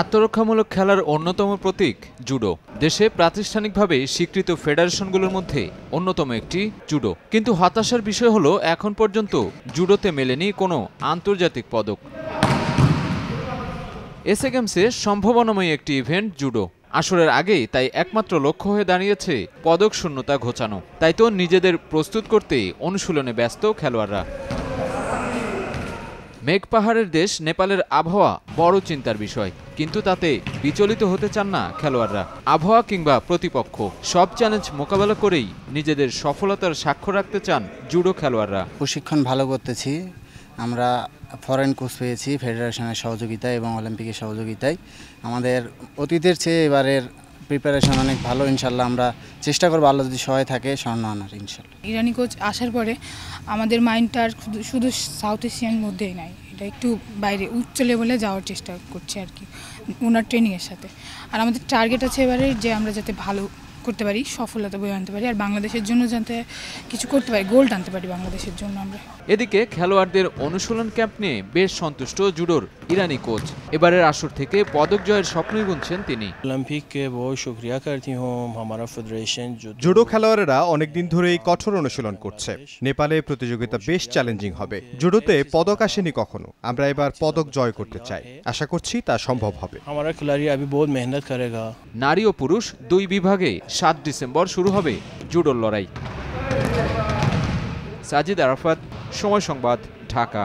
আত্মরক্ষামূলক খেলার অন্যতম প্রতীক জুডো দেশে প্রাতিষ্ঠানিকভাবে স্বীকৃত ফেডারেশনগুলোর মধ্যে অন্যতম একটি জুডো কিন্তু হতাশার বিষয় হলো এখন পর্যন্ত জুডোতে মেলেনি কোনো আন্তর্জাতিক পদক এসএ গেমসে সম্ভাবনাময় একটি ইভেন্ট জুডো আসরের আগেই তাই একমাত্র লক্ষ্য হয়ে দাঁড়িয়েছে পদক শূন্যতা ঘোচানো তাই তো নিজেদের প্রস্তুত করতেই অনুশীলনে ব্যস্ত খেলোয়াড়রা মেঘ পাহাড়ের দেশ নেপালের আবহাওয়া বড় চিন্তার বিষয় কিন্তু তাতে বিচলিত হতে চান না খেলোয়াড়রা আবহাওয়া কিংবা প্রতিপক্ষ সব চ্যালেঞ্জ মোকাবেলা করেই নিজেদের সফলতার স্বাক্ষর রাখতে চান জুডো খেলোয়াড়রা প্রশিক্ষণ ভালো করতেছি আমরা ফরেন কোচ পেয়েছি ফেডারেশনের সহযোগিতায় এবং অলিম্পিকের সহযোগিতায় আমাদের অতীতের চেয়ে এবারের প্রিপারেশন অনেক ভালো ইনশাল্লাহ আমরা চেষ্টা করবো আল্লাহ যদি সহায় থাকে স্বর্ণ আনার ইনশাল্লাহ ইরানি কোচ আসার পরে আমাদের মাইন্ডটা আর শুধু সাউথ এশিয়ান মধ্যেই নাই এটা একটু বাইরে উচ্চ লেভেলে যাওয়ার চেষ্টা করছে আর কি ওনার ট্রেনিংয়ের সাথে আর আমাদের টার্গেট আছে এবারে যে আমরা যাতে ভালো করতে পারি সফলতা বয়ে আনতে পারি আর বাংলাদেশের জন্য যাতে কিছু করতে পারি গোল্ড আনতে পারি বাংলাদেশের জন্য আমরা এদিকে খেলোয়াড়দের অনুশীলন ক্যাম্প নিয়ে বেশ সন্তুষ্ট জুডোর ইরানি কোচ এবারের আসর থেকে পদক জয়ের স্বপ্নই গুনছেন তিনি অলিম্পিককে বহু শুক্রিয়া করতি হোম আমারা ফেডারেশন জুডো খেলোয়াড়েরা অনেকদিন ধরেই কঠোর অনুশীলন করছে নেপালে প্রতিযোগিতা বেশ চ্যালেঞ্জিং হবে জুডোতে পদক আসেনি কখনো আমরা এবার পদক জয় করতে চাই আশা করছি তা সম্ভব হবে আমার খেলোয়াড়ি আবি বহুত মেহনত করেগা নারী ও পুরুষ দুই বিভাগে সাত ডিসেম্বর শুরু হবে জুডোর লড়াই সাজিদ আরাফাত সময় সংবাদ ঢাকা